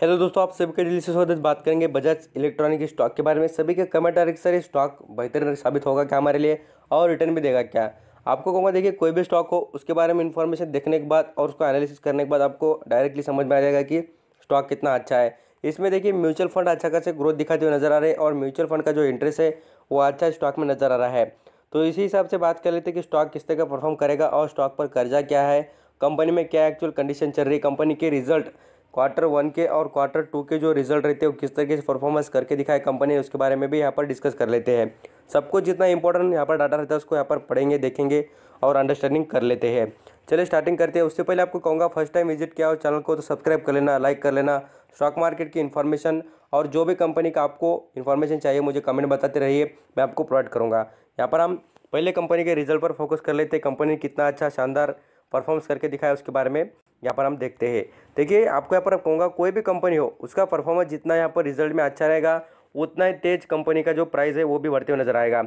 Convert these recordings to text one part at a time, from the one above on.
hello दोस्तों आप सभी के डिलीशियस स्वागत बात करेंगे बजाज इलेक्ट्रॉनिक स्टॉक के बारे में सभी के कमेंट आ रहे सर ये स्टॉक बेहतर साबित होगा क्या हमारे लिए और रिटर्न भी देगा क्या आपको कहूँगा देखिए कोई भी स्टॉक हो उसके बारे में इन्फॉर्मेशन देखने के बाद और उसको एनालिसिस करने के बाद आपको डायरेक्टली समझ में आ जाएगा कि स्टॉक कितना अच्छा है इसमें देखिए म्यूचुअल फंड अच्छा खासा ग्रोथ दिखाते हुए नजर आ रहे हैं और म्यूचुअल फंड का जो इंटरेस्ट है वो अच्छा स्टॉक में नज़र आ रहा है तो इसी हिसाब से बात कर लेते हैं कि स्टॉक किस तरह का परफॉर्म करेगा और स्टॉक पर कर्जा क्या है कंपनी में क्या एक्चुअल कंडीशन चल रही है कंपनी के रिजल्ट क्वार्टर वन के और क्वार्टर टू के जो रिजल्ट रहते हैं वो किस तरीके से परफॉर्मेंस करके दिखाए कंपनी उसके बारे में भी यहाँ पर डिस्कस कर लेते हैं सब कुछ जितना इंपॉर्टेंट यहाँ पर डाटा रहता है उसको यहाँ पर पढ़ेंगे देखेंगे और अंडरस्टैंडिंग कर लेते हैं चलिए स्टार्टिंग करते हैं उससे पहले आपको कहूँगा फर्स्ट टाइम विजिट किया हो चैनल को तो सब्सक्राइब कर लेना लाइक कर लेना स्टॉक मार्केट की इन्फॉर्मेशन और जो भी कंपनी का आपको इन्फॉर्मेशन चाहिए मुझे कमेंट बताते रहिए मैं आपको प्रोवाइड करूँगा यहाँ पर हम पहले कंपनी के रिजल्ट पर फोकस कर लेते हैं कंपनी कितना अच्छा शानदार परफॉर्मेंस करके दिखाया उसके बारे में यहाँ पर हम देखते हैं देखिए आपको यहाँ पर कहूँगा कोई भी कंपनी हो उसका परफॉर्मेंस जितना यहाँ पर रिजल्ट में अच्छा रहेगा उतना ही तेज कंपनी का जो प्राइस है वो भी बढ़ते हुए नजर आएगा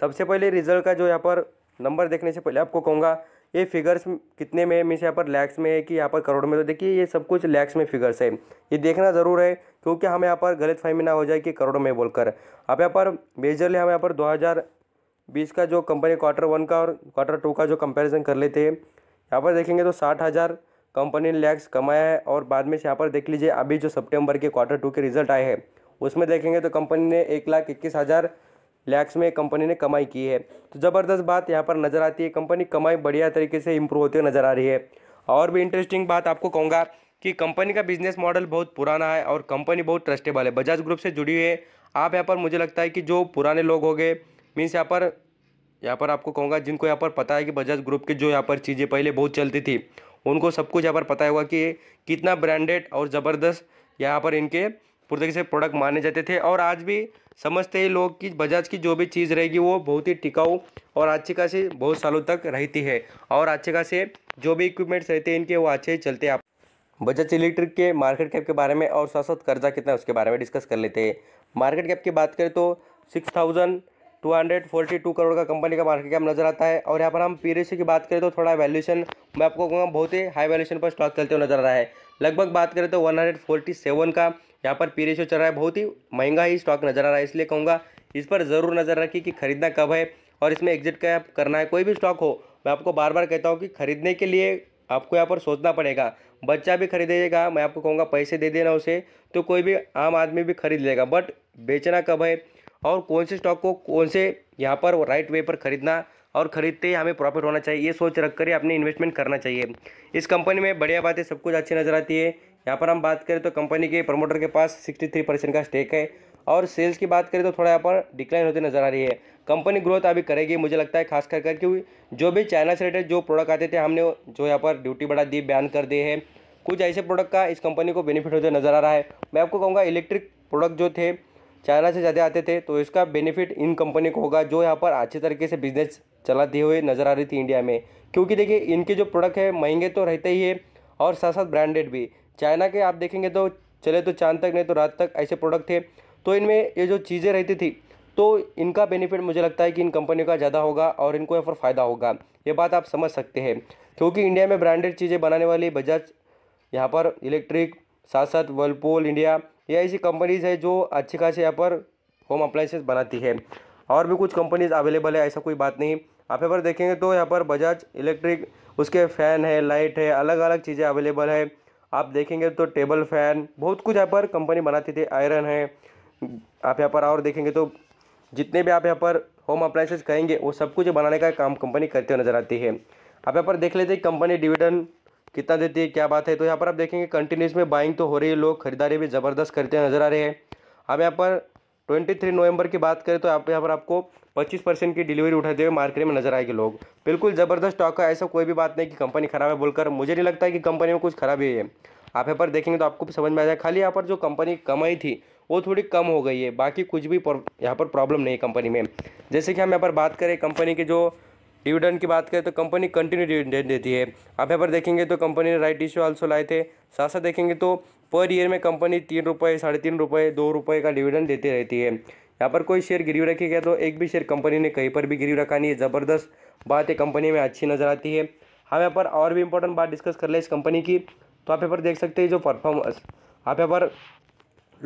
सबसे पहले रिजल्ट का जो यहाँ पर नंबर देखने से पहले आपको कहूँगा ये फिगर्स कितने में है मीस यहाँ पर लैक्स में है कि यहाँ पर करोड़ में तो देखिए ये सब कुछ लैक्स में फिगर्स है ये देखना ज़रूर है क्योंकि हम यहाँ पर गलत फहमी ना हो जाए कि करोड़ में बोलकर अब यहाँ पर मेजरली हम यहाँ पर 2020 का जो कंपनी क्वार्टर वन का और क्वार्टर टू का जो कंपैरिजन कर लेते हैं यहाँ पर देखेंगे तो साठ हज़ार कंपनी ने लैक्स कमाया है और बाद में यहाँ पर देख लीजिए अभी जो सितंबर के क्वार्टर टू के रिजल्ट आए हैं उसमें देखेंगे तो कंपनी ने एक लाख इक्कीस हज़ार लैक्स में कंपनी ने कमाई की है तो ज़बरदस्त बात यहाँ पर नज़र आती है कंपनी कमाई बढ़िया तरीके से इम्प्रूव होती हुई नज़र आ रही है और भी इंटरेस्टिंग बात आपको कहूँगा कि कंपनी का बिजनेस मॉडल बहुत पुराना है और कंपनी बहुत ट्रस्टेबल है बजाज ग्रुप से जुड़ी हुई है आप यहाँ पर मुझे लगता है कि जो पुराने लोग हो गए मीन्स यहाँ पर यहाँ पर आपको कहूँगा जिनको यहाँ पर पता है कि बजाज ग्रुप की जो यहाँ पर चीज़ें पहले बहुत चलती थी उनको सब कुछ यहाँ पर पता होगा कि कितना ब्रांडेड और ज़बरदस्त यहाँ पर इनके पूरे तरीके से प्रोडक्ट माने जाते थे और आज भी समझते ही लोग कि बजाज की जो भी चीज़ रहेगी वो बहुत ही टिकाऊ और अच्छी खासी बहुत सालों तक रहती है और अच्छे खासे जो भी इक्विपमेंट्स रहते हैं इनके वो अच्छे चलते आप बजाज इलेक्ट्रिक के मार्केट कैप के बारे में और साथ साथ कर्जा कितना है उसके बारे में डिस्कस कर लेते हैं मार्केट कैप की बात करें तो सिक्स थाउजेंड 242 करोड़ का कंपनी का मार्केट कैप नजर आता है और यहाँ पर हम पी की बात करें तो थोड़ा वैल्यूशन मैं आपको कहूँगा बहुत ही हाई वैल्यूशन पर स्टॉक चलते हुए नजर आ रहा है लगभग बात करें तो 147 का यहाँ पर पी चल रहा है बहुत ही महंगा ही स्टॉक नजर आ रहा है इसलिए कहूँगा इस पर ज़रूर नज़र रखी कि खरीदना कब है और इसमें एग्जिट क्या करना है कोई भी स्टॉक हो मैं आपको बार बार कहता हूँ कि खरीदने के लिए आपको यहाँ पर सोचना पड़ेगा बच्चा भी खरीदेगा मैं आपको कहूँगा पैसे दे देना उसे तो कोई भी आम आदमी भी खरीद लेगा बट बेचना कब है और कौन से स्टॉक को कौन से यहाँ पर राइट वे पर खरीदना और खरीदते ही हमें प्रॉफिट होना चाहिए ये सोच रख कर ही इन्वेस्टमेंट करना चाहिए इस कंपनी में बढ़िया बात है सब कुछ अच्छी नज़र आती है यहाँ पर हम बात करें तो कंपनी के प्रमोटर के पास सिक्सटी थ्री परसेंट का स्टेक है और सेल्स की बात करें तो थोड़ा यहाँ पर डिक्लाइन होते नज़र आ रही है कंपनी ग्रोथ अभी करेगी मुझे लगता है खास कर क्योंकि जो भी चाइना से रिलेटेड जो प्रोडक्ट आते थे हमने जो यहाँ पर ड्यूटी बढ़ा दी बैन कर दिए है कुछ ऐसे प्रोडक्ट का इस कंपनी को बेनिफिट होते नज़र आ रहा है मैं आपको कहूँगा इलेक्ट्रिक प्रोडक्ट जो थे चाइना से ज़्यादा आते थे तो इसका बेनिफिट इन कंपनी को होगा जो यहाँ पर अच्छे तरीके से बिजनेस चलाती हुए नज़र आ रही थी इंडिया में क्योंकि देखिए इनके जो प्रोडक्ट है महंगे तो रहते ही है और साथ साथ ब्रांडेड भी चाइना के आप देखेंगे तो चले तो चांद तक नहीं तो रात तक ऐसे प्रोडक्ट थे तो इनमें ये जो चीज़ें रहती थी तो इनका बेनिफिट मुझे लगता है कि इन कंपनी का ज़्यादा होगा और इनको यहाँ पर फ़ायदा होगा ये बात आप समझ सकते हैं क्योंकि इंडिया में ब्रांडेड चीज़ें बनाने वाली बजाज यहाँ पर इलेक्ट्रिक साथ साथ वर्लपूल इंडिया ये ऐसी कंपनीज़ है जो अच्छी खासी यहाँ पर होम अप्लाइंसेस बनाती है और भी कुछ कंपनीज़ अवेलेबल है ऐसा कोई बात नहीं आप यहाँ पर देखेंगे तो यहाँ पर बजाज इलेक्ट्रिक उसके फ़ैन है लाइट है अलग अलग चीज़ें अवेलेबल है आप देखेंगे तो टेबल फ़ैन बहुत कुछ यहाँ पर कंपनी बनाती थी आयरन है आप यहाँ पर और देखेंगे तो जितने भी आप यहाँ पर होम अप्लाइंसेज कहेंगे वो सब कुछ बनाने का काम कंपनी करते हुए नज़र आती है आप यहाँ पर देख लेते हैं कंपनी डिविडेंड कितना देती है क्या बात है तो यहाँ पर आप देखेंगे कंटिन्यूस में बाइंग तो हो रही है लोग खरीदारी भी ज़बरदस्त करते नज़र आ रहे हैं अब यहाँ पर ट्वेंटी थ्री नवंबर की बात करें तो आप यहाँ पर आपको पच्चीस परसेंट की डिलीवरी उठाते हुए मार्केट में नजर आएगी लोग बिल्कुल ज़बरदस्त स्टॉक है ऐसा कोई भी बात नहीं कि कंपनी खराब है बोलकर मुझे नहीं लगता है कि कंपनी में कुछ खराबी है आप यहाँ पर देखेंगे तो आपको समझ में आ जाए खाली यहाँ पर जो कंपनी कमाई थी वो थोड़ी कम हो गई है बाकी कुछ भी यहाँ पर प्रॉब्लम नहीं है कंपनी में जैसे कि हम यहाँ पर बात करें कंपनी के जो डिविडेंड की बात करें तो कंपनी कंटिन्यू डिविडेंड देती है आप यहाँ पर देखेंगे तो कंपनी ने राइट इश्यू आल्सो लाए थे साथ साथ देखेंगे तो पर ईयर में कंपनी तीन रुपये साढ़े तीन रुपये दो रुपये का डिविडेंड देती रहती है यहाँ पर कोई शेयर गिरवी रखी गया तो एक भी शेयर कंपनी ने कहीं पर भी गिरवी रखा नहीं है ज़बरदस्त बात है कंपनी में अच्छी नज़र आती है हम यहाँ पर और भी इंपॉर्टेंट बात डिस्कस कर ले इस कंपनी की तो आप यहाँ पर देख सकते हैं जो परफॉर्मेंस आप यहाँ पर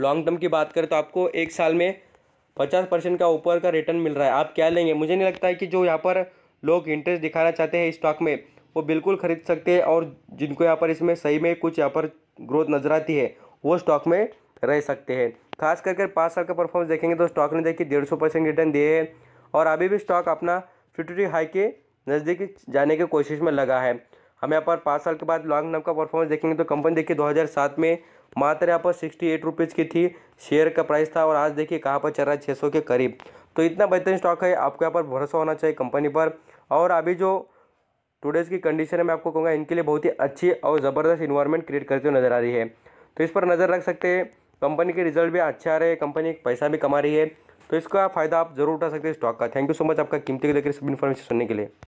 लॉन्ग टर्म की बात करें तो आपको एक साल में पचास परसेंट का ऊपर का रिटर्न मिल रहा है आप क्या लेंगे मुझे नहीं लगता है कि जो यहाँ पर लोग इंटरेस्ट दिखाना चाहते हैं स्टॉक में वो बिल्कुल खरीद सकते हैं और जिनको यहाँ पर इसमें सही में कुछ यहाँ पर ग्रोथ नज़र आती है वो स्टॉक में रह सकते हैं खास करके पाँच साल का परफॉर्मेंस देखेंगे तो स्टॉक ने देखिए डेढ़ सौ परसेंट रिटर्न दिए है और अभी भी स्टॉक अपना फिफ्टी हाई के नज़दीक जाने की कोशिश में लगा है हम यहाँ पर पाँच साल के बाद लॉन्ग टर्म का परफॉर्मेंस देखेंगे तो कंपनी देखिए 2007 में मात्र यहाँ पर सिक्सटी एट रुपीज़ की थी शेयर का प्राइस था और आज देखिए कहाँ पर चल रहा है छः सौ के करीब तो इतना बेहतरीन स्टॉक है आपको यहाँ पर भरोसा होना चाहिए कंपनी पर और अभी जो टूडेज़ की कंडीशन है मैं आपको कहूँगा इनके लिए बहुत ही अच्छी और ज़बरदस्त इन्वायरमेंट क्रिएट करते हुए नज़र आ रही है तो इस पर नज़र रख सकते हैं कंपनी के रिजल्ट भी अच्छे आ रहे हैं कंपनी पैसा भी कमा रही है तो इसका फ़ायदा आप जरूर उठा सकते हैं स्टॉक का थैंक यू सो मच आपका कीमती के लेकर सब इन्फॉर्मेशन सुनने के लिए